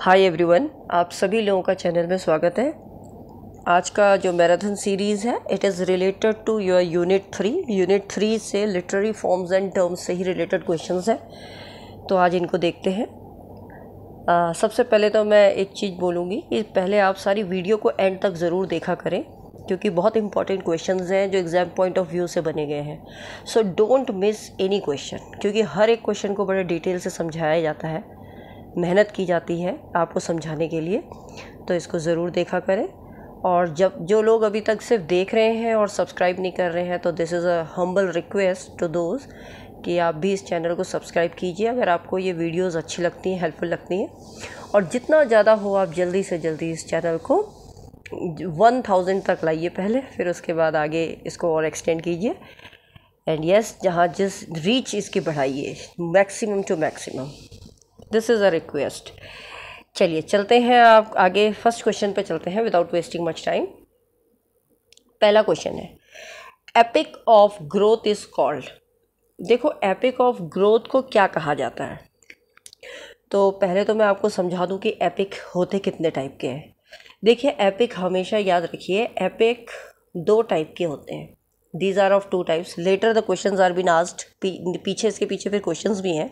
hi everyone आप सभी लोगों का चैनल में स्वागत है आज का जो मैराथन सीरीज़ है it is related to your unit three unit three से लिटरेरी फॉर्म्स एंड टर्म्स से ही रिलेटेड क्वेश्चंस हैं तो आज इनको देखते हैं आ, सबसे पहले तो मैं एक चीज़ बोलूँगी कि पहले आप सारी वीडियो को एंड तक ज़रूर देखा करें क्योंकि बहुत इंपॉर्टेंट क्वेश्चन हैं जो एग्ज़ाम पॉइंट ऑफ व्यू से बने गए हैं so don't miss any question क्योंकि हर एक क्वेश्चन को बड़े डिटेल से समझाया जाता है मेहनत की जाती है आपको समझाने के लिए तो इसको ज़रूर देखा करें और जब जो लोग अभी तक सिर्फ देख रहे हैं और सब्सक्राइब नहीं कर रहे हैं तो this is a humble request to those कि आप भी इस चैनल को सब्सक्राइब कीजिए अगर आपको ये वीडियोस अच्छी लगती हैं हेल्पफुल लगती हैं और जितना ज़्यादा हो आप जल्दी से जल्दी इस चैनल को वन थाउजेंड तक लाइए पहले फिर उसके बाद आगे इसको और एक्सटेंड कीजिए एंड यस जहाँ जिस रीच इसकी बढ़ाइए maximum to maximum this is a request चलिए चलते हैं आप आगे फर्स्ट क्वेश्चन पे चलते हैं विदाउट वेस्टिंग मच टाइम पहला क्वेश्चन है epic of growth is called देखो एपिक ऑफ ग्रोथ को क्या कहा जाता है तो पहले तो मैं आपको समझा दूं कि एपिक होते कितने टाइप के हैं देखिए एपिक हमेशा याद रखिए एपिक दो टाइप के होते हैं these are of two types later the question are been asked पीछे इसके पीछे फिर क्वेश्चन भी हैं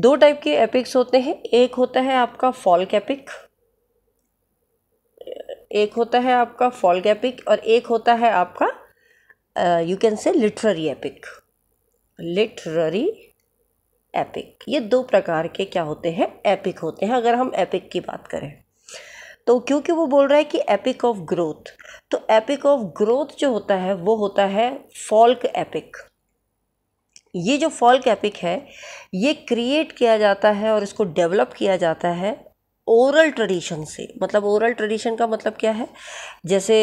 दो टाइप के एपिक्स होते हैं एक होता है आपका फॉल्क एपिक एक होता है आपका फॉल्क एपिक और एक होता है आपका you can say literary epic literary epic ये दो प्रकार के क्या होते हैं एपिक होते हैं अगर हम एपिक की बात करें तो क्योंकि वो बोल रहा है कि एपिक ऑफ ग्रोथ तो एपिक ऑफ ग्रोथ जो होता है वो होता है फॉल्क एपिक ये जो फॉल कैपिक है ये क्रिएट किया जाता है और इसको डेवलप किया जाता है ओरल ट्रेडिशन से मतलब ओरल ट्रेडिशन का मतलब क्या है जैसे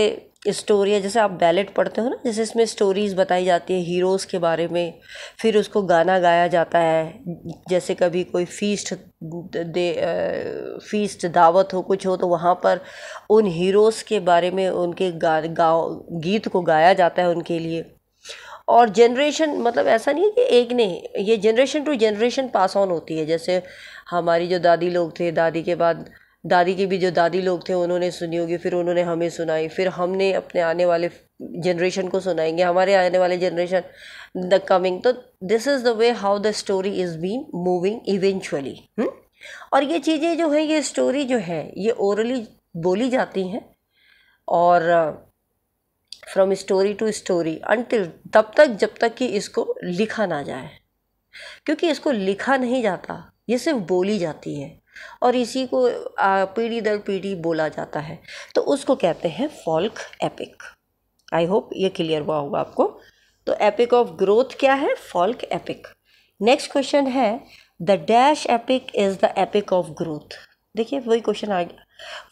स्टोरी है जैसे आप बैलेट पढ़ते हो ना जैसे इसमें स्टोरीज़ बताई जाती है हीरोज़ के बारे में फिर उसको गाना गाया जाता है जैसे कभी कोई फीस्ट दे फीस्ट दावत हो कुछ हो तो वहाँ पर उन हीरोज़ के बारे में उनके गा गीत को गाया जाता है उनके लिए और जनरेशन मतलब ऐसा नहीं है कि एक नहीं ये generation to generation pass on होती है जैसे हमारी जो दादी लोग थे दादी के बाद दादी के भी जो दादी लोग थे उन्होंने सुनी होगी फिर उन्होंने हमें सुनाई फिर हमने अपने आने वाले जनरेशन को सुनाएंगे हमारे आने वाले जनरेशन द कमिंग तो this is the way how the story is been moving eventually और ये चीज़ें जो है ये स्टोरी जो है ये ओरली बोली जाती हैं और from story to story until तब तक जब तक कि इसको लिखा ना जाए क्योंकि इसको लिखा नहीं जाता ये सिर्फ बोली जाती है और इसी को पीढ़ी दर पीढ़ी बोला जाता है तो उसको कहते हैं फॉल्क एपिक आई होप ये क्लियर हुआ होगा आपको तो एपिक ऑफ ग्रोथ क्या है फॉल्क एपिक नेक्स्ट क्वेश्चन है the dash epic is the epic of growth देखिए वही क्वेश्चन आ गया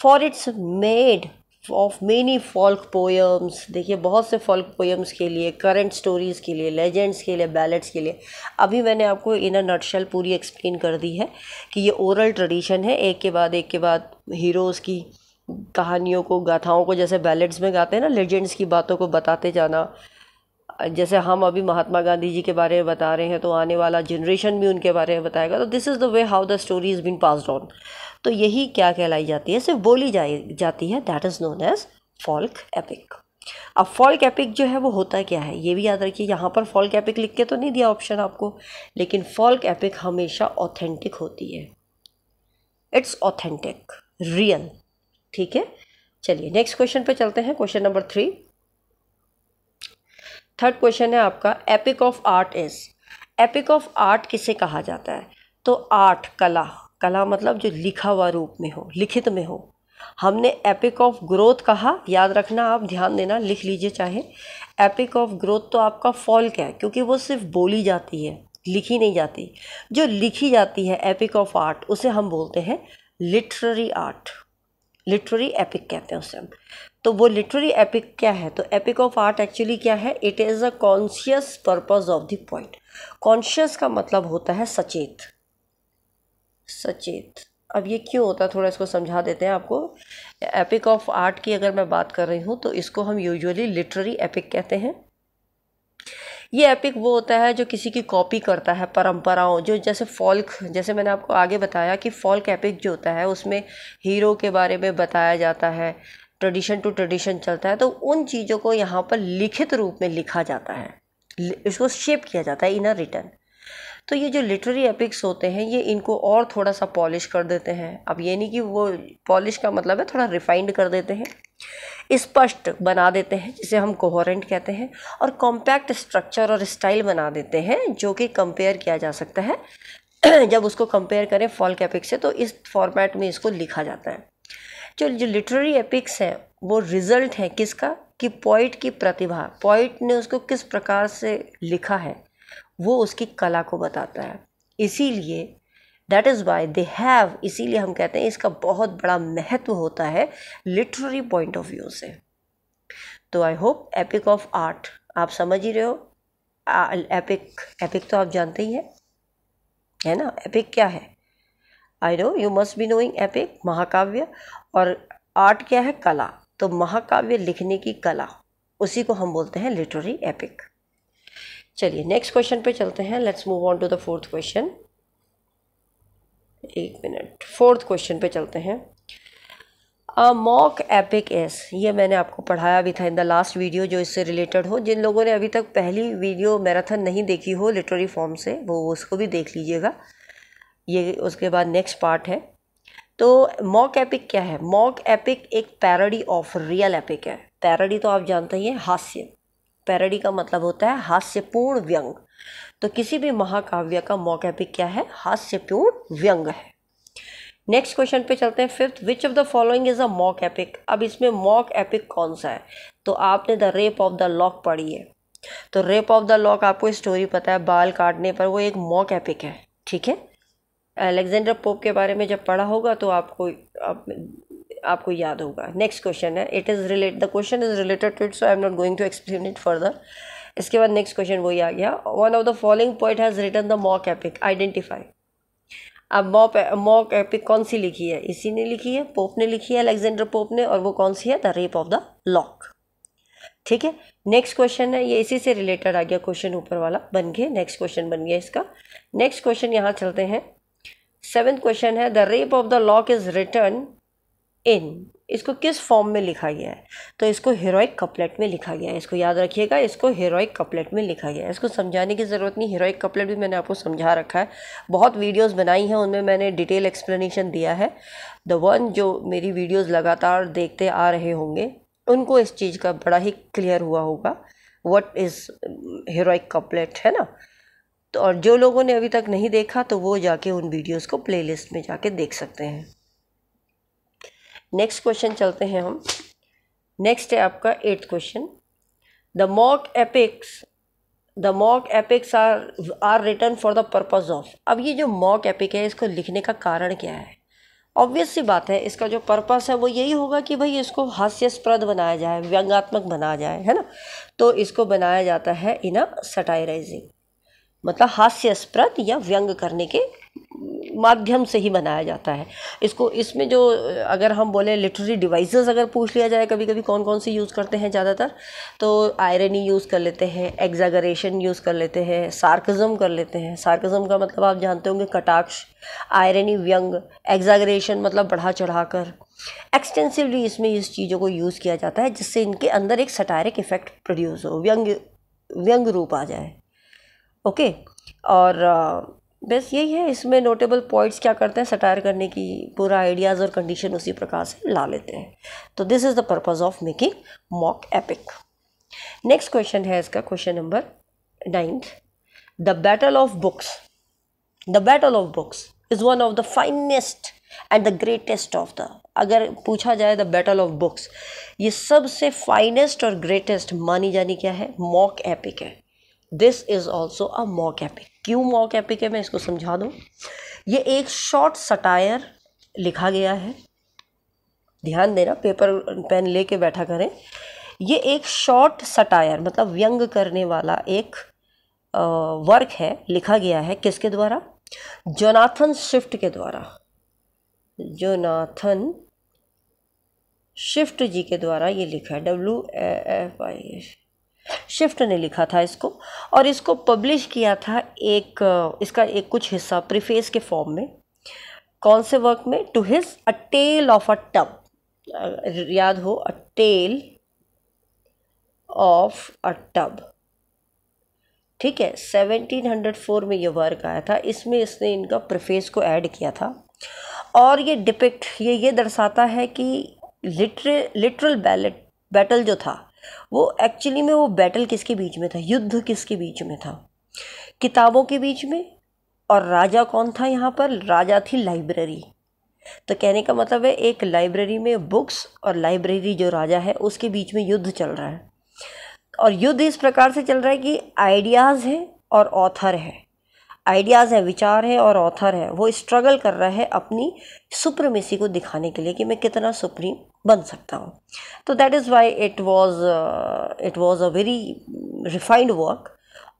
for it's made of many folk poems देखिए बहुत से फॉल्क पोएम्स के लिए करंट स्टोरीज़ के लिए लेजेंड्स के लिए बैलेट्स के लिए अभी मैंने आपको इन अ नटशल पूरी एक्सप्लेन कर दी है कि ये ओरल ट्रेडिशन है एक के बाद एक के बाद हीरोज़ की कहानियों को गाथाओं को जैसे बैलेट्स में गाते हैं ना लेजेंड्स की बातों को बताते जाना जैसे हम अभी महात्मा गांधी जी के बारे में बता रहे हैं तो आने वाला जनरेशन भी उनके बारे में बताएगा तो this is the way how the story is been passed on तो यही क्या कहलाई जाती है सिर्फ बोली जाए जाती है that is known as folk epic अब फॉल्क एपिक जो है वो होता क्या है ये भी याद रखिए यहाँ पर फॉल्क एपिक लिख के तो नहीं दिया ऑप्शन आपको लेकिन फॉल्क एपिक हमेशा ऑथेंटिक होती है इट्स ऑथेंटिक रियल ठीक है चलिए नेक्स्ट क्वेश्चन पे चलते हैं question number three third question है आपका epic of art is epic of art किसे कहा जाता है तो आर्ट कला कला मतलब जो लिखा हुआ रूप में हो लिखित में हो हमने एपिक ऑफ ग्रोथ कहा याद रखना आप ध्यान देना लिख लीजिए चाहे एपिक ऑफ ग्रोथ तो आपका फॉल्क है क्योंकि वो सिर्फ बोली जाती है लिखी नहीं जाती जो लिखी जाती है एपिक ऑफ आर्ट उसे हम बोलते हैं लिटररी आर्ट लिटररी एपिक कहते हैं उसे हम तो वो लिटरेरी एपिक क्या है तो एपिक ऑफ आर्ट एक्चुअली क्या है it is a conscious purpose of the point conscious का मतलब होता है सचेत सचेत अब ये क्यों होता है थोड़ा इसको समझा देते हैं आपको एपिक ऑफ आर्ट की अगर मैं बात कर रही हूँ तो इसको हम यूजुअली लिटरेरी एपिक कहते हैं ये एपिक वो होता है जो किसी की कॉपी करता है परंपराओं जो जैसे फॉल्क जैसे मैंने आपको आगे बताया कि फॉल्क एपिक जो होता है उसमें हीरो के बारे में बताया जाता है ट्रेडिशन टू ट्रेडिशन चलता है तो उन चीज़ों को यहाँ पर लिखित रूप में लिखा जाता है इसको शेप किया जाता है इन अ रिटर्न तो ये जो लिटरेरी एपिक्स होते हैं ये इनको और थोड़ा सा पॉलिश कर देते हैं अब ये नहीं कि वो पॉलिश का मतलब है थोड़ा रिफाइंड कर देते हैं स्पष्ट बना देते हैं जिसे हम कोहोरेंट कहते हैं और कॉम्पैक्ट स्ट्रक्चर और स्टाइल बना देते हैं जो कि कंपेयर किया जा सकता है जब उसको कंपेयर करें फॉल्क कैपिक से तो इस फॉर्मेट में इसको लिखा जाता है जो जो लिटरेरी एपिक्स है वो रिजल्ट है किसका कि पॉइट की प्रतिभा पॉइट ने उसको किस प्रकार से लिखा है वो उसकी कला को बताता है इसीलिए that is why they have इसीलिए हम कहते हैं इसका बहुत बड़ा महत्व होता है लिटरेरी पॉइंट ऑफ व्यू से तो I hope epic of art आप समझ ही रहे हो एपिक एपिक तो आप जानते ही हैं है ना एपिक क्या है I know you must be knowing epic महाकाव्य और आर्ट क्या है कला तो महाकाव्य लिखने की कला उसी को हम बोलते हैं लिटरेरी एपिक चलिए नेक्स्ट क्वेश्चन पे चलते हैं let's move on to the fourth question एक मिनट फोर्थ क्वेश्चन पे चलते हैं अ मॉक एपिक एस ये मैंने आपको पढ़ाया भी था इन द लास्ट वीडियो जो इससे रिलेटेड हो जिन लोगों ने अभी तक पहली वीडियो मैराथन नहीं देखी हो लिटरेरी फॉर्म से वो उसको भी देख लीजिएगा ये उसके बाद नेक्स्ट पार्ट है तो मॉक एपिक क्या है मॉक एपिक एक पैरडी ऑफ रियल एपिक है पैरडी तो आप जानते ही हैं हास्य पैरडी का मतलब होता है हास्यपूर्ण व्यंग तो किसी भी महाकाव्य का मॉक एपिक क्या है हास्यपूर्ण व्यंग है नेक्स्ट क्वेश्चन पे चलते हैं fifth which of the following is a mock epic अब इसमें मॉक एपिक कौन सा है तो आपने the rape of the lock पढ़ी है तो रेप ऑफ द लॉक आपको स्टोरी पता है बाल काटने पर वो एक मॉक एपिक है ठीक है अलेक्जेंडर पोप के बारे में जब पढ़ा होगा तो आपको आप, आपको याद होगा नेक्स्ट क्वेश्चन है it is relate the question is related to it so I am not going to explain it further इसके बाद नेक्स्ट क्वेश्चन वही आ गया one of the following point has return the mock epic identify अब mop mock epic कौन सी लिखी है इसी ने लिखी है पोप ने लिखी है अलेक्जेंडर पोप ने और वो कौन सी है the rape of the lock ठीक है नेक्स्ट क्वेश्चन है ये इसी से रिलेटेड आ गया क्वेश्चन ऊपर वाला बन गए नेक्स्ट क्वेश्चन बन गया इसका नेक्स्ट क्वेश्चन यहाँ चलते हैं सेवेंथ क्वेश्चन है the rape of the lock is return in इसको किस फॉर्म में लिखा गया है तो इसको हीरोइक कपलेट में लिखा गया है इसको याद रखिएगा इसको हीरोइक कपलेट में लिखा गया है इसको समझाने की ज़रूरत नहीं हीरोइक कपलेट भी मैंने आपको समझा रखा है बहुत वीडियोस बनाई हैं उनमें मैंने डिटेल एक्सप्लेनेशन दिया है द वन जो मेरी वीडियोज लगातार देखते आ रहे होंगे उनको इस चीज़ का बड़ा ही क्लियर हुआ होगा वट इज़ हीरोइक कपलेट है ना तो और जो लोगों ने अभी तक नहीं देखा तो वो जाके उन वीडियोस को प्लेलिस्ट में जाके देख सकते हैं नेक्स्ट क्वेश्चन चलते हैं हम नेक्स्ट है आपका eighth question the mock epics the mock epics are are return for the purpose of अब ये जो मॉक एपिक है इसको लिखने का कारण क्या है ऑब्वियस सी बात है इसका जो पर्पस है वो यही होगा कि भाई इसको हास्यस्प्रद बनाया जाए व्यंगात्मक बनाया जाए है ना तो इसको बनाया जाता है इन अ सटायराइजिंग मतलब हास्यास्प्रद या व्यंग करने के माध्यम से ही बनाया जाता है इसको इसमें जो अगर हम बोले लिटरेरी डिवाइसेस अगर पूछ लिया जाए कभी कभी कौन कौन से यूज़ करते हैं ज़्यादातर तो आयरनी यूज़ कर लेते हैं एग्जागरेशन यूज़ कर लेते हैं सार्कज़म कर लेते हैं सार्कज़म का मतलब आप जानते होंगे कटाक्ष आयरनी व्यंग एग्जागरेशन मतलब बढ़ा चढ़ा कर एक्सटेंसिवली इसमें इस चीज़ों को यूज़ किया जाता है जिससे इनके अंदर एक सटायरिक इफ़ेक्ट प्रोड्यूस हो व्यंग व्यंग रूप आ जाए ओके और uh, बस यही है इसमें नोटेबल पॉइंट्स क्या करते हैं सटायर करने की पूरा आइडियाज़ और कंडीशन उसी प्रकार से ला लेते हैं तो this is the purpose of making mock epic next question है इसका question number ninth the battle of books the battle of books is one of the finest and the greatest of the अगर पूछा जाए the battle of books ये सबसे finest और greatest मानी जानी क्या है मॉक एपिक है this is also a mock epic क्यों मॉक एपिक है मैं इसको समझा दूँ ये एक शॉर्ट सटायर लिखा गया है ध्यान देना पेपर पेन ले बैठा करें ये एक शॉर्ट सटायर मतलब व्यंग करने वाला एक वर्क है लिखा गया है किसके द्वारा जोनाथन स्विफ्ट के द्वारा जोनाथन शिफ्ट जी के द्वारा ये लिखा है W F I F Swift ने लिखा था इसको और इसको पब्लिश किया था एक इसका एक कुछ हिस्सा प्रिफेस के फॉर्म में कौन से वर्क में to his a tale of a tub याद हो a tale of a tub ठीक है 1704 में ये वर्क आया था इसमें इसने इनका प्रिफेस को ऐड किया था और ये डिपिक्ट ये ये दर्शाता है कि लिटरे लिटरल बैलेट बैटल जो था वो एक्चुअली में वो बैटल किसके बीच में था युद्ध किसके बीच में था किताबों के बीच में और राजा कौन था यहाँ पर राजा थी लाइब्रेरी तो कहने का मतलब है एक लाइब्रेरी में बुक्स और लाइब्रेरी जो राजा है उसके बीच में युद्ध चल रहा है और युद्ध इस प्रकार से चल रहा है कि आइडियाज़ हैं और ऑथर है आइडियाज़ हैं विचार हैं और ऑथर है वो स्ट्रगल कर रहा है अपनी सुप्रमेसी को दिखाने के लिए कि मैं कितना सुप्रीम बन सकता हूँ तो that is why it was it was a very refined work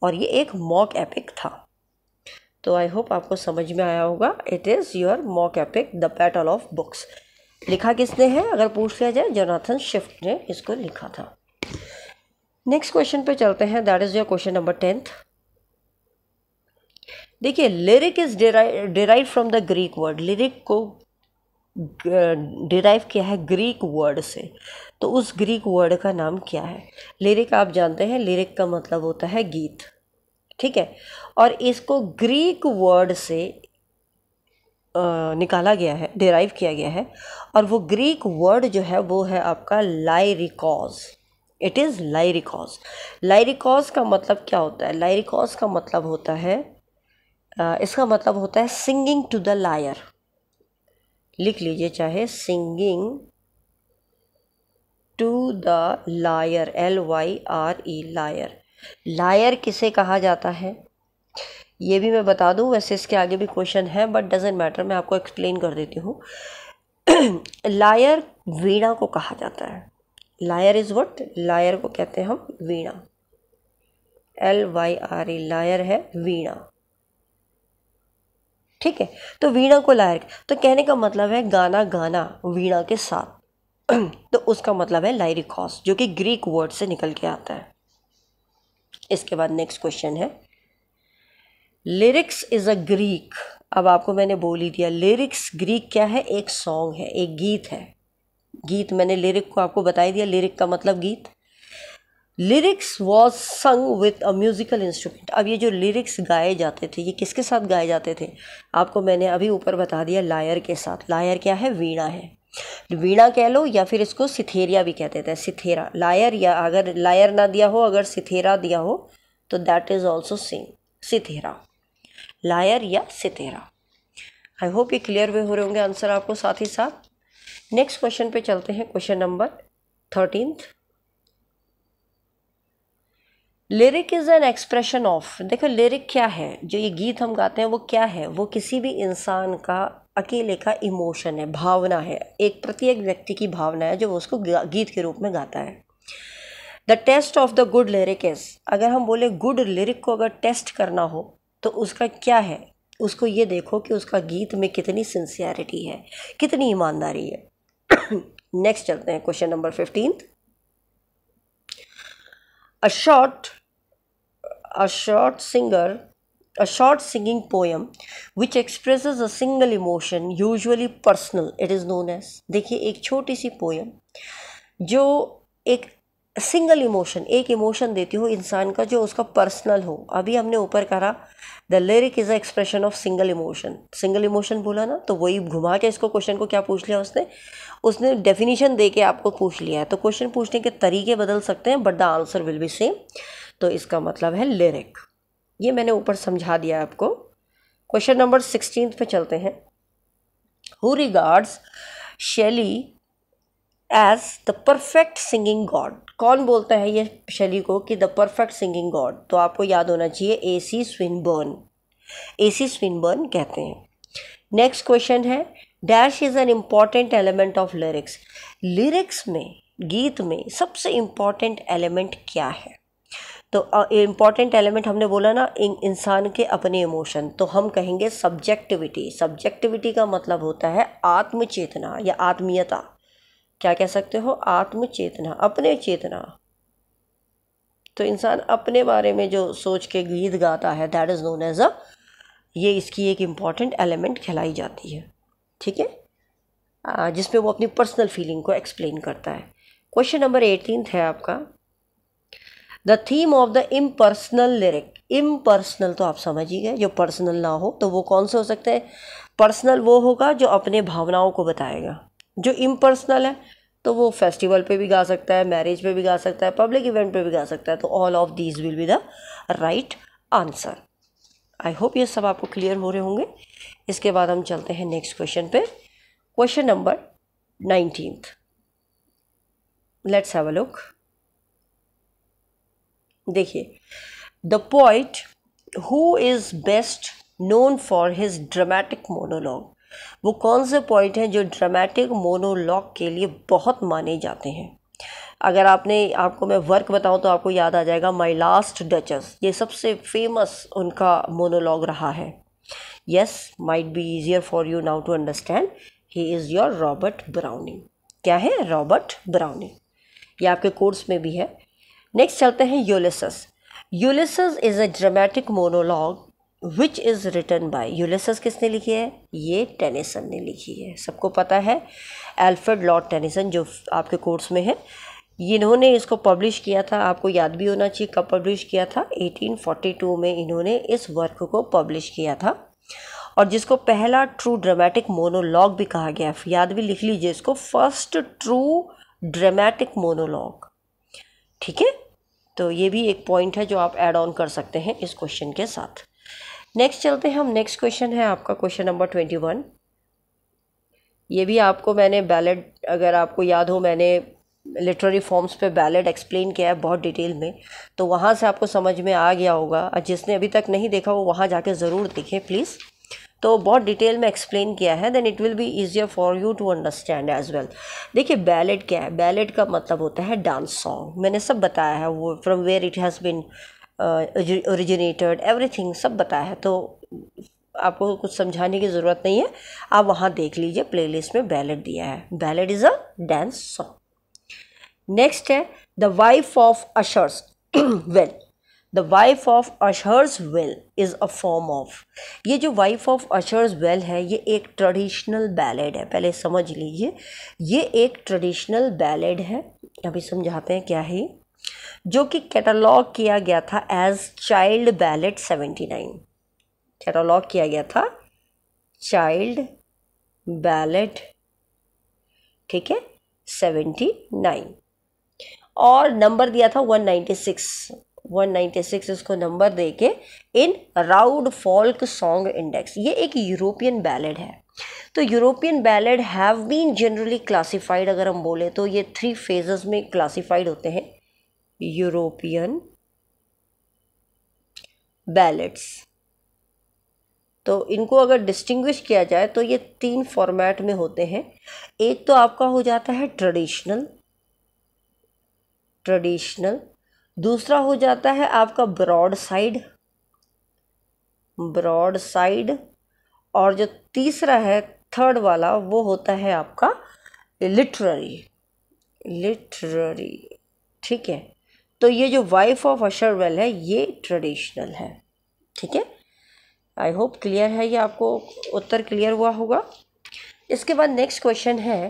और ये एक मॉक एपिक था तो आई होप आपको समझ में आया होगा it is your mock epic the battle of books लिखा किसने है अगर पूछ लिया जाए जोनाथन शिफ्ट ने इसको लिखा था नेक्स्ट क्वेश्चन पे चलते हैं that is your question number tenth देखिए lyric is derive from the Greek word lyric को डिराइव किया है ग्रीक वर्ड से तो उस ग्रीक वर्ड का नाम क्या है लिरिक आप जानते हैं लिरिक का मतलब होता है गीत ठीक है और इसको ग्रीक वर्ड से निकाला गया है डिराइव किया गया है और वो ग्रीक वर्ड जो है वो है आपका लाइरिकॉज इट इज़ लाइरिकॉज लाइरिकॉज का मतलब क्या होता है लाइरिकॉज का मतलब होता है इसका मतलब होता है सिंगिंग टू द लायर लिख लीजिए चाहे singing to the lyre L Y R E lyre lyre किसे कहा जाता है ये भी मैं बता दूं वैसे इसके आगे भी क्वेश्चन है बट डजेंट मैटर मैं आपको एक्सप्लेन कर देती हूँ लायर वीणा को कहा जाता है लायर इज़ वट लायर को कहते हैं हम वीणा L Y R E lyre है वीणा ठीक है तो वीणा को लायक तो कहने का मतलब है गाना गाना वीणा के साथ तो उसका मतलब है लाइरिकॉस जो कि ग्रीक वर्ड से निकल के आता है इसके बाद नेक्स्ट क्वेश्चन है लिरिक्स इज़ अ ग्रीक अब आपको मैंने बोल ही दिया लिरिक्स ग्रीक क्या है एक सॉन्ग है एक गीत है गीत मैंने लिरिक को आपको बता ही दिया लिरिक का मतलब गीत lyrics was sung with a musical instrument अब ये जो लिरिक्स गाए जाते थे ये किसके साथ गाए जाते थे आपको मैंने अभी ऊपर बता दिया लायर के साथ लायर क्या है वीणा है वीणा कह लो या फिर इसको सिथेरिया भी कहते थे सिथेरा लायर या अगर लायर ना दिया हो अगर सिथेरा दिया हो तो that is also sing cithara lyre या सिथेरा आई होप ये क्लियर वे हो रहे होंगे आंसर आपको साथ ही साथ नेक्स्ट क्वेश्चन पे चलते हैं question number thirteenth lyric is an expression of देखो लिरिक क्या है जो ये गीत हम गाते हैं वो क्या है वो किसी भी इंसान का अकेले का इमोशन है भावना है एक प्रत्येक व्यक्ति की भावना है जो वो उसको गीत के रूप में गाता है the test of the good lyric is अगर हम बोले गुड लिरिक को अगर टेस्ट करना हो तो उसका क्या है उसको ये देखो कि उसका गीत में कितनी सिंसियरिटी है कितनी ईमानदारी है नेक्स्ट चलते हैं question number fifteen a short a short singer a short singing poem which expresses a single emotion usually personal it is known as देखिए एक छोटी सी poem जो एक सिंगल इमोशन एक इमोशन देती हो इंसान का जो उसका पर्सनल हो अभी हमने ऊपर करा the lyric is a expression of single emotion single emotion बोला ना तो वही घुमा के इसको क्वेश्चन को क्या पूछ लिया उसने उसने डेफिनेशन दे के आपको पूछ लिया है तो क्वेश्चन पूछने के तरीके बदल सकते हैं but the answer will be same तो इसका मतलब है लिरिक ये मैंने ऊपर समझा दिया आपको क्वेश्चन नंबर सिक्सटीन पे चलते हैं who regards Shelley as the perfect singing god कौन बोलता है ये शैली को कि द परफेक्ट सिंगिंग गॉड तो आपको याद होना चाहिए ए सी स्विनबर्न ए सी स्विनबर्न कहते हैं नेक्स्ट क्वेश्चन है dash is an important element of lyrics lyrics में गीत में सबसे इम्पॉर्टेंट एलिमेंट क्या है तो इम्पॉर्टेंट एलिमेंट हमने बोला ना इंसान के अपने इमोशन तो हम कहेंगे सब्जेक्टिविटी सब्जेक्टिविटी का मतलब होता है आत्मचेतना या आत्मीयता क्या कह सकते हो आत्मचेतना अपने चेतना तो इंसान अपने बारे में जो सोच के गीत गाता है that is known as a ये इसकी एक इम्पॉर्टेंट एलिमेंट खिलाई जाती है ठीक है जिसमें वो अपनी पर्सनल फीलिंग को एक्सप्लेन करता है क्वेश्चन नंबर एटीन है आपका the theme of the impersonal lyric impersonal तो आप समझ ही गए जो पर्सनल ना हो तो वो कौन से हो सकते हैं पर्सनल वो होगा जो अपने भावनाओं को बताएगा जो इम्पर्सनल है तो वो फेस्टिवल पे भी गा सकता है मैरिज पे भी गा सकता है पब्लिक इवेंट पे भी गा सकता है तो all of these will be the right answer I hope ये सब आपको क्लियर हो रहे होंगे इसके बाद हम चलते हैं नेक्स्ट क्वेश्चन पे question number nineteen let's have a look देखिए the poet who is best known for his dramatic monologue वो कौन से पॉइंट हैं जो ड्रामेटिक मोनोलॉग के लिए बहुत माने जाते हैं अगर आपने आपको मैं वर्क बताऊं तो आपको याद आ जाएगा माय लास्ट डचस ये सबसे फेमस उनका मोनोलॉग रहा है yes might be easier for you now to understand he is your Robert Browning क्या है रॉबर्ट ब्राउनिंग ये आपके कोर्स में भी है नेक्स्ट चलते हैं Ulysses Ulysses is a dramatic monologue which is return by Ulysses किसने लिखी है ये टेनिसन ने लिखी है सबको पता है एल्फ्रेड लॉर्ड टेनिसन जो आपके कोर्स में है इन्होंने इसको पब्लिश किया था आपको याद भी होना चाहिए कब पब्लिश किया था 1842 में इन्होंने इस वर्क को पब्लिश किया था और जिसको पहला ट्रू ड्रामेटिक मोनोलॉग भी कहा गया याद भी लिख लीजिए इसको फर्स्ट ट्रू ड्रामेटिक मोनोलॉग ठीक है तो ये भी एक पॉइंट है जो आप ऐड ऑन कर सकते हैं इस क्वेश्चन के साथ नेक्स्ट चलते हैं हम नेक्स्ट क्वेश्चन है आपका क्वेश्चन नंबर ट्वेंटी वन ये भी आपको मैंने बैलेट अगर आपको याद हो मैंने लिटरेरी फॉर्म्स पे बैलेट एक्सप्लेन किया है बहुत डिटेल में तो वहाँ से आपको समझ में आ गया होगा और जिसने अभी तक नहीं देखा वो वहाँ जाके ज़रूर देखें प्लीज़ तो बहुत डिटेल में एक्सप्लेन किया है then it will be easier for you to understand as well देखिए बैलेट क्या है बैलेट का मतलब होता है डांस सॉन्ग मैंने सब बताया है वो from where it has been originated everything सब बताया है तो आपको कुछ समझाने की ज़रूरत नहीं है आप वहाँ देख लीजिए प्लेलिस्ट में बैलेट दिया है ballad is a dance song next है the wife of Usher's Well the wife of Usher's Well is a form of ये जो वाइफ ऑफ अशर्स वेल है ये एक ट्रेडिशनल बैलेड है पहले समझ लीजिए ये एक ट्रेडिशनल बैलेड है अभी समझाते हैं क्या है जो कि कैटलॉग किया गया था as Child ballad seventy nine catalogue किया गया था चाइल्ड बैलेट ठीक है सेवेंटी नाइन और नंबर दिया था वन नाइन्टी सिक्स 196 इसको नंबर दे के in Roud folk song index ये एक यूरोपियन बैलेड है तो European ballad have been generally classified अगर हम बोले तो ये थ्री फेजेस में क्लासिफाइड होते हैं यूरोपियन बैलेट्स तो इनको अगर डिस्टिंग्विश किया जाए तो ये तीन फॉर्मेट में होते हैं एक तो आपका हो जाता है ट्रेडिशनल ट्रेडिशनल दूसरा हो जाता है आपका ब्रॉड साइड ब्रॉड साइड और जो तीसरा है थर्ड वाला वो होता है आपका लिटररी लिटररी ठीक है तो ये जो वाइफ ऑफ अशरवेल है ये ट्रेडिशनल है ठीक है आई होप क्लियर है ये आपको उत्तर क्लियर हुआ होगा इसके बाद नेक्स्ट क्वेश्चन है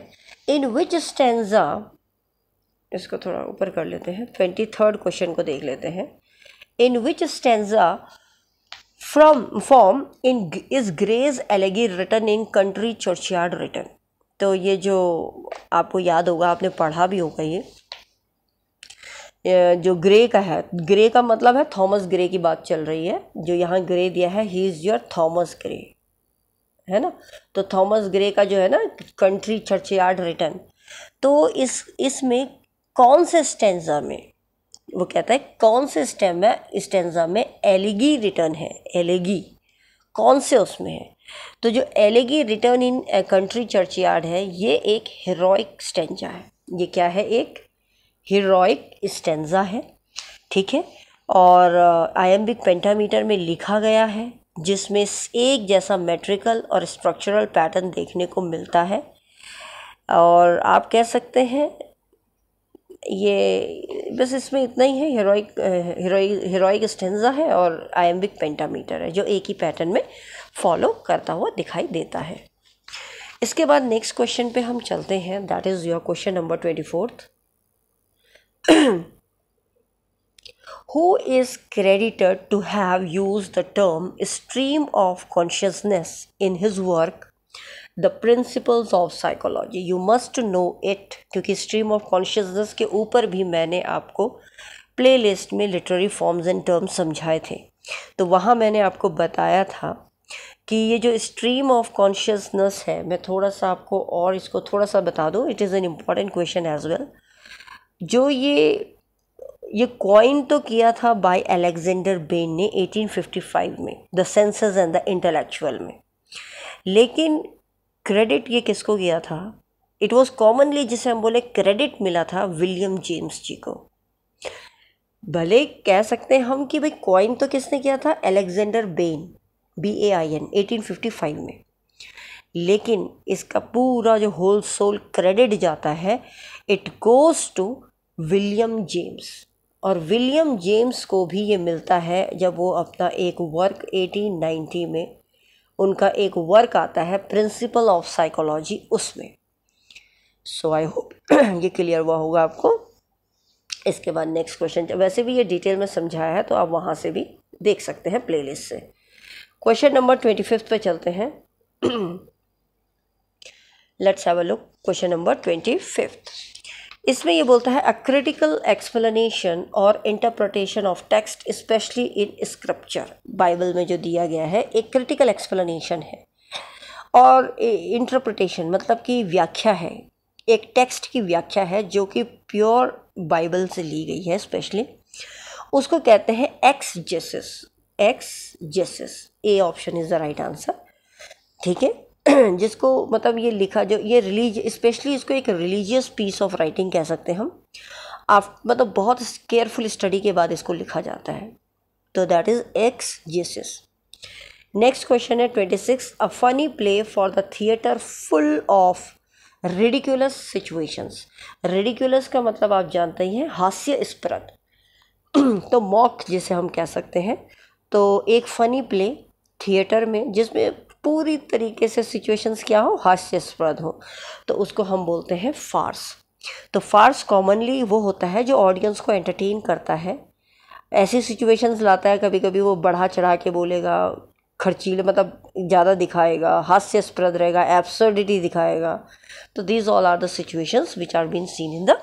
इन विच स्टेंजा इसको थोड़ा ऊपर कर लेते हैं ट्वेंटी थर्ड क्वेश्चन को देख लेते हैं in which stanza from form in is Gray's elegy return in country churchyard return तो ये जो आपको याद होगा आपने पढ़ा भी होगा ये जो ग्रे का है ग्रे का मतलब है थॉमस ग्रे की बात चल रही है जो यहाँ ग्रे दिया है he is your Thomas Gray है ना तो थॉमस ग्रे का जो है ना कंट्री चर्चयार्ड रिटर्न तो इस इसमें कौन से स्टेंजा में वो कहता है कौन से स्टेम में स्टेंजा में एलिगी रिटर्न है एलेगी कौन से उसमें है तो जो elegy return in country churchyard है ये एक हीरोइक स्टेंजा है ये क्या है एक हीरोइक स्टेंजा है ठीक है और आयम्बिक पेंटामीटर में लिखा गया है जिसमें एक जैसा मेट्रिकल और स्ट्रक्चरल पैटर्न देखने को मिलता है और आप कह सकते हैं ये बस इसमें इतना ही है हीरोइक हीरोइक हीरोइक स्टेंजा है और आयम्बिक पेंटामीटर है जो एक ही पैटर्न में फॉलो करता हुआ दिखाई देता है इसके बाद नेक्स्ट क्वेश्चन पे हम चलते हैं that is your question number twenty fourth who is credited to have use the term stream of consciousness in his work the principles of psychology you must know it क्योंकि stream of consciousness के ऊपर भी मैंने आपको playlist में literary forms and terms समझाए थे तो वहाँ मैंने आपको बताया था कि ये जो स्ट्रीम ऑफ कॉन्शियसनेस है मैं थोड़ा सा आपको और इसको थोड़ा सा बता दूँ it is an important question as well जो ये ये कॉइन तो किया था बाय अलेक्जेंडर बेन ने 1855 में the senses and the intellectual में लेकिन क्रेडिट ये किसको गया था इट वॉज कॉमनली जिसे हम बोले क्रेडिट मिला था विलियम जेम्स जी को भले कह सकते हैं हम कि भाई कॉइन तो किसने किया था Alexander Bain B A I N eighteen fifty five में लेकिन इसका पूरा जो होल सोल क्रेडिट जाता है it goes to William James और विलियम जेम्स को भी ये मिलता है जब वो अपना एक वर्क 1890 में उनका एक वर्क आता है प्रिंसिपल ऑफ साइकोलॉजी उसमें सो आई होप ये क्लियर हुआ होगा आपको इसके बाद नेक्स्ट क्वेश्चन वैसे भी ये डिटेल में समझाया है तो आप वहाँ से भी देख सकते हैं प्लेलिस्ट से क्वेश्चन नंबर ट्वेंटी फिफ्थ पे चलते हैं let's have a look question number twenty fifth इसमें ये बोलता है a critical explanation or interpretation of text especially in scripture Bible में जो दिया गया है एक क्रिटिकल एक्सप्लेनेशन है और इंटरप्रटेशन मतलब कि व्याख्या है एक टेक्स्ट की व्याख्या है जो कि प्योर बाइबल से ली गई है स्पेशली उसको कहते हैं exegesis exegesis A option is the right answer ठीक है जिसको मतलब ये लिखा जो ये रिलीज स्पेशली इसको एक रिलीजियस पीस ऑफ राइटिंग कह सकते हैं हम आप मतलब बहुत केयरफुल स्टडी के बाद इसको लिखा जाता है तो that is exegesis next question है twenty six a funny play for the theatre full of ridiculous situations ridiculous का मतलब आप जानते ही हैं हास्य स्प्रद तो मॉक जिसे हम कह सकते हैं तो एक फ़नी प्ले थिएटर में जिसमें पूरी तरीके से सिचुएशंस क्या हो हास्यास्पद हो तो उसको हम बोलते हैं फार्स तो फार्स कॉमनली वो होता है जो ऑडियंस को एंटरटेन करता है ऐसी सिचुएशंस लाता है कभी कभी वो बढ़ा चढ़ा के बोलेगा खर्चीले मतलब ज़्यादा दिखाएगा हास्यास्पद रहेगा एब्सर्डिटी दिखाएगा तो these all are the situations which are been seen in the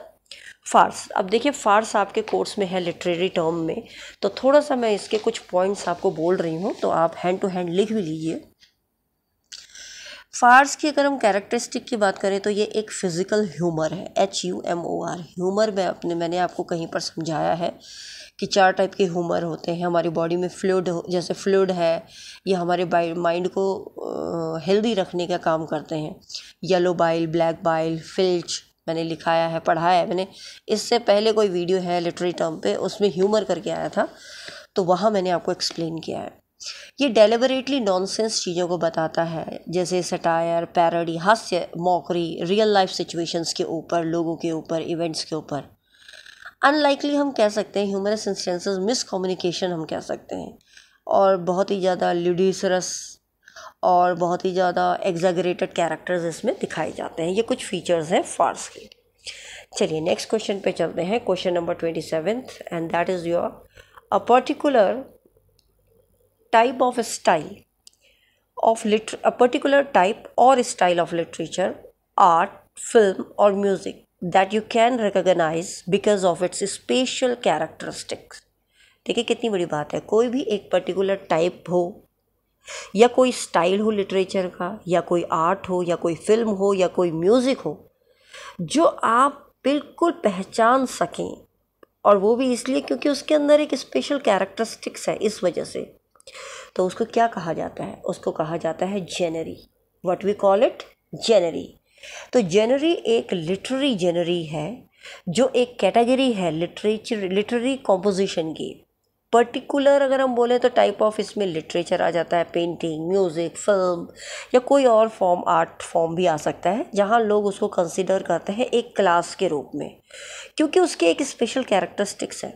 farce अब देखिए फार्स आपके कोर्स में है लिटरेरी टर्म में तो थोड़ा सा मैं इसके कुछ पॉइंट्स आपको बोल रही हूँ तो आप हैंड टू हैंड लिख भी लीजिए फार्स की अगर हम कैरेक्टरिस्टिक की बात करें तो ये एक फ़िज़िकल ह्यूमर है H U M O R humour में अपने मैंने आपको कहीं पर समझाया है कि चार टाइप के ह्यूमर होते हैं हमारी बॉडी में फ्लूड जैसे फ्लूड है ये हमारे माइंड को हेल्दी रखने का काम करते हैं yellow bile black bile phlegm मैंने लिखाया है पढ़ाया है मैंने इससे पहले कोई वीडियो है लिटरी टर्म पे उसमें ह्यूमर करके आया था तो वहाँ मैंने आपको एक्सप्लेन किया है ये डेलिबरेटली नॉनसेंस चीज़ों को बताता है जैसे सटायर पैरडी हास्य मौकरी रियल लाइफ सिचुएशंस के ऊपर लोगों के ऊपर इवेंट्स के ऊपर अनलाइकली हम कह सकते हैं ह्यूमरस इंस्टेंसेस कम्युनिकेशन हम कह सकते हैं और बहुत ही ज़्यादा ल्यूडिसरस और बहुत ही ज़्यादा एग्जागरेटेड कैरेक्टर्स इसमें दिखाए जाते हैं ये कुछ फीचर्स हैं फार्स के चलिए नेक्स्ट क्वेश्चन पे चलते हैं question number twenty seventh and that is your a particular type of style of lit a particular type or style of literature art film or music that you can recognise because of its special characteristics देखिए कितनी बड़ी बात है कोई भी एक particular type हो या कोई स्टाइल हो लिटरेचर का या कोई आर्ट हो या कोई फिल्म हो या कोई म्यूज़िक हो जो आप बिल्कुल पहचान सकें और वो भी इसलिए क्योंकि उसके अंदर एक स्पेशल कैरेक्टरिस्टिक्स है इस वजह से तो उसको क्या कहा जाता है उसको कहा जाता है genre what we call it genre तो जेनरी एक लिटरेरी जेनरी है जो एक कैटेगरी है लिटरेचर लिटरेरी कॉम्पोजिशन की पर्टिकुलर अगर हम बोलें तो टाइप ऑफ इसमें लिटरेचर आ जाता है पेंटिंग म्यूज़िक फिल्म या कोई और फॉर्म आर्ट फॉर्म भी आ सकता है जहाँ लोग उसको कंसिडर करते हैं एक क्लास के रूप में क्योंकि उसके एक स्पेशल कैरेक्टरिस्टिक्स है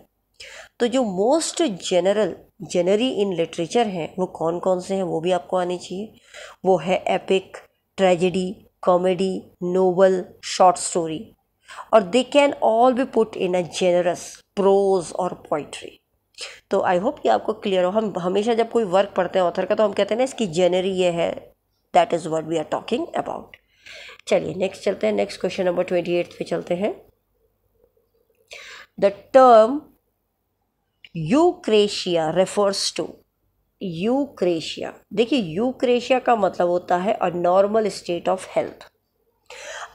तो जो most general genre in literature हैं वो कौन कौन से हैं वो भी आपको आने चाहिए वो है epic tragedy comedy novel short story और they can all be put in a genres prose or poetry तो आई होप कि आपको क्लियर हो हम हमेशा जब कोई वर्क पढ़ते हैं ऑथर का तो हम कहते हैं ना इसकी जेनरी ये है that is what we are talking about चलिए नेक्स्ट चलते हैं next question number twenty eight पे चलते हैं the term eucrasia refers to eucrasia देखिए यूक्रेशिया का मतलब होता है a normal state of health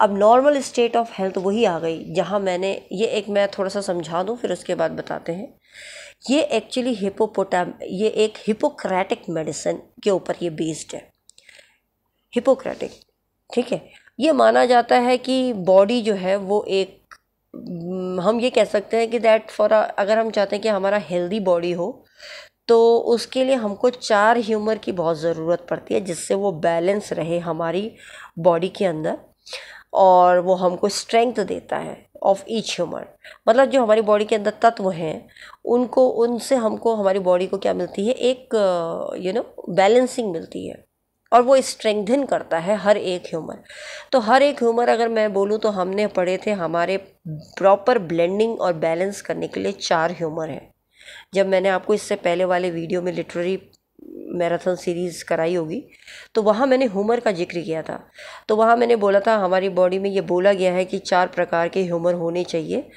अब नॉर्मल स्टेट ऑफ हेल्थ वही आ गई जहाँ मैंने ये एक मैं थोड़ा सा समझा दूँ फिर उसके बाद बताते हैं ये एक्चुअली हिपोपोटाम ये एक हिपोक्रेटिक मेडिसिन के ऊपर ये बेस्ड है हिपोक्रेटिक ठीक है ये माना जाता है कि बॉडी जो है वो एक हम ये कह सकते हैं कि दैट फॉर अगर हम चाहते हैं कि हमारा हेल्दी बॉडी हो तो उसके लिए हमको चार ह्यूमर की बहुत ज़रूरत पड़ती है जिससे वो बैलेंस रहे हमारी बॉडी के अंदर और वो हमको स्ट्रेंथ देता है ऑफ ईच ह्यूमर मतलब जो हमारी बॉडी के अंदर तत्व हैं उनको उनसे हमको हमारी बॉडी को क्या मिलती है एक यू नो बैलेंसिंग मिलती है और वो स्ट्रेंथन करता है हर एक ह्यूमर तो हर एक ह्यूमर अगर मैं बोलूँ तो हमने पढ़े थे हमारे प्रॉपर ब्लेंडिंग और बैलेंस करने के लिए चार ह्यूमर हैं जब मैंने आपको इससे पहले वाले वीडियो में लिटरेरी मैराथन सीरीज़ कराई होगी तो वहाँ मैंने ह्यूमर का जिक्र किया था तो वहाँ मैंने बोला था हमारी बॉडी में ये बोला गया है कि चार प्रकार के ह्यूमर होने चाहिए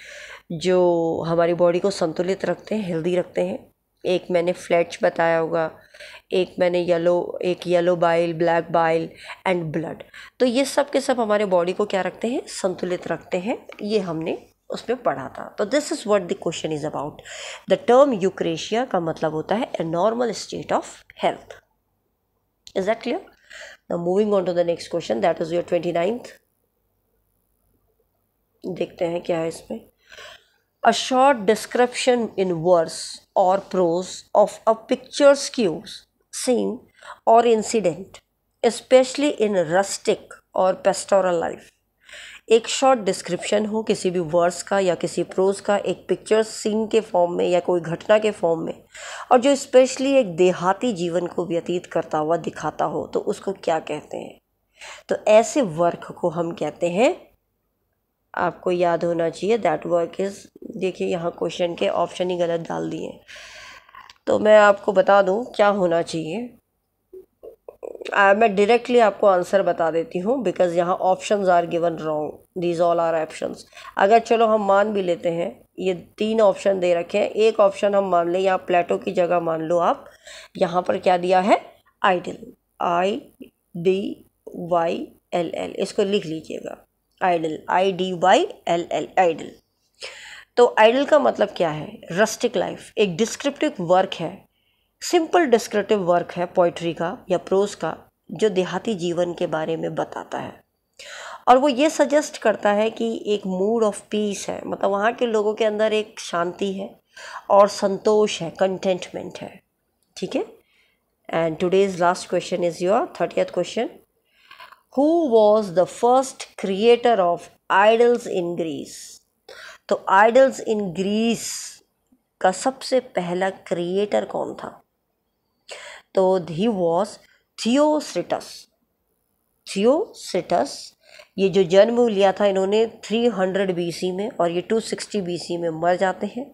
जो हमारी बॉडी को संतुलित रखते हैं हेल्दी रखते हैं एक मैंने फ्लैच बताया होगा एक मैंने येलो एक yellow bile black bile and blood तो ये सब के सब हमारे बॉडी को क्या रखते हैं संतुलित रखते हैं ये हमने उसमें पढ़ा था तो this is what the question is about the term eucrasia का मतलब होता है a normal state of health is that clear now moving on to the next question that is your twenty ninth देखते हैं क्या है इसमें a short description in verse or prose of a picture's cues, scene, or incident, especially in rustic or pastoral life एक short description हो किसी भी words का या किसी प्रोज का एक पिक्चर सीन के फॉर्म में या कोई घटना के फॉर्म में और जो स्पेशली एक देहाती जीवन को व्यतीत करता हुआ दिखाता हो तो उसको क्या कहते हैं तो ऐसे वर्क को हम कहते हैं आपको याद होना चाहिए दैट वर्क इज़ देखिए यहाँ क्वेश्चन के ऑप्शन ही गलत डाल दिए तो मैं आपको बता दूँ क्या होना चाहिए आ, मैं डायरेक्टली आपको आंसर बता देती हूँ बिकॉज यहाँ option are given wrong these all are option अगर चलो हम मान भी लेते हैं ये तीन ऑप्शन दे रखे हैं एक ऑप्शन हम मान लें यहाँ प्लेटो की जगह मान लो आप यहाँ पर क्या दिया है idyll I D Y L L इसको लिख लीजिएगा idyll I D Y L L idyll तो आइडल का मतलब क्या है रस्टिक लाइफ एक डिस्क्रिप्टिव वर्क है सिंपल डिस्क्रिप्टिव वर्क है पोइट्री का या प्रोज का जो देहाती जीवन के बारे में बताता है और वो ये सजेस्ट करता है कि एक मूड ऑफ पीस है मतलब वहाँ के लोगों के अंदर एक शांति है और संतोष है कंटेंटमेंट है ठीक है and today's last question is your thirtieth question who was the first creator of idylls in Greece तो आइडल्स इन ग्रीस का सबसे पहला क्रिएटर कौन था तो ही वॉज थियोसिटस थियोसिटस ये जो जन्म लिया था इन्होंने 300 बीसी में और ये 260 बीसी में मर जाते हैं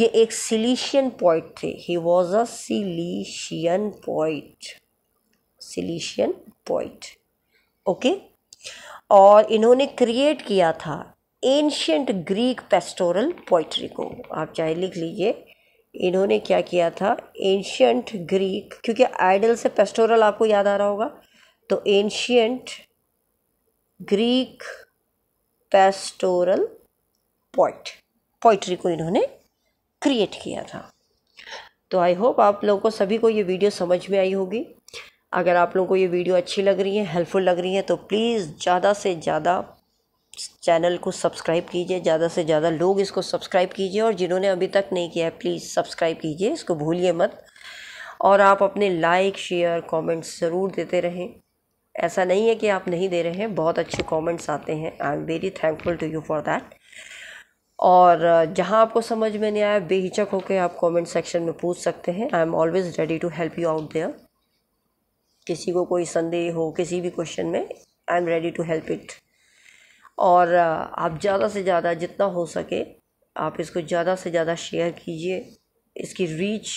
ये एक सिलीशियन पॉइंट थे he was a Sicilian poet Sicilian poet okay और इन्होंने क्रिएट किया था एंशियंट ग्रीक पेस्टोरल पोइट्री को आप चाहे लिख लीजिए इन्होंने क्या किया था एंशियंट ग्रीक क्योंकि आइडल से पेस्टोरल आपको याद आ रहा होगा तो ancient Greek pastoral poet poetry को इन्होंने क्रिएट किया था तो आई होप आप लोगों को सभी को ये वीडियो समझ में आई होगी अगर आप लोगों को ये वीडियो अच्छी लग रही है हेल्पफुल लग रही है तो प्लीज़ ज़्यादा से ज़्यादा चैनल को सब्सक्राइब कीजिए ज़्यादा से ज़्यादा लोग इसको सब्सक्राइब कीजिए और जिन्होंने अभी तक नहीं किया है प्लीज़ सब्सक्राइब कीजिए इसको भूलिए मत और आप अपने लाइक शेयर कमेंट्स ज़रूर देते रहें ऐसा नहीं है कि आप नहीं दे रहे हैं बहुत अच्छे कमेंट्स आते हैं I am very thankful to you for that और जहाँ आपको समझ में नहीं आया बेहिचक होकर आप कमेंट सेक्शन में पूछ सकते हैं I am always ready to help you out there किसी को कोई संदेह हो किसी भी क्वेश्चन में I am ready to help it और uh, आप ज़्यादा से ज़्यादा जितना हो सके आप इसको ज़्यादा से ज़्यादा शेयर कीजिए इसकी रीच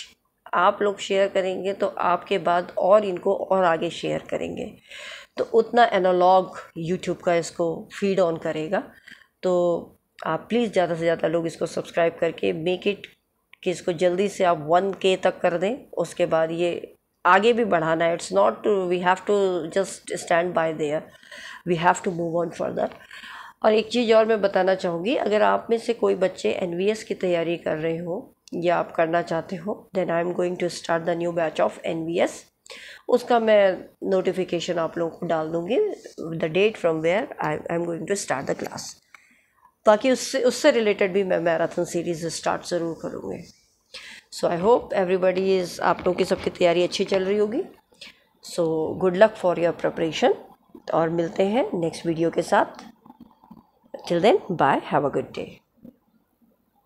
आप लोग शेयर करेंगे तो आपके बाद और इनको और आगे शेयर करेंगे तो उतना एनालॉग यूट्यूब का इसको फीड ऑन करेगा तो आप प्लीज़ ज़्यादा से ज़्यादा लोग इसको सब्सक्राइब करके मेक इट कि इसको जल्दी से आप वन के तक कर दें उसके बाद ये आगे भी बढ़ाना है it's not we have to just stand by there we have to move on further और एक चीज़ और मैं बताना चाहूँगी अगर आप में से कोई बच्चे एन की तैयारी कर रहे हो या आप करना चाहते हो then I am going to start the new batch of an उसका मैं नोटिफिकेशन आप लोगों को डाल दूँगी the date from where I I am going to start the class ताकि उससे उससे रिलेटेड भी मैं मैराथन सीरीज़ स्टार्ट ज़रूर करूँगी so I hope everybody is आप लोग की सबकी तैयारी अच्छी चल रही होगी so good luck for your preparation और मिलते हैं नेक्स्ट वीडियो के साथ till then bye have a good day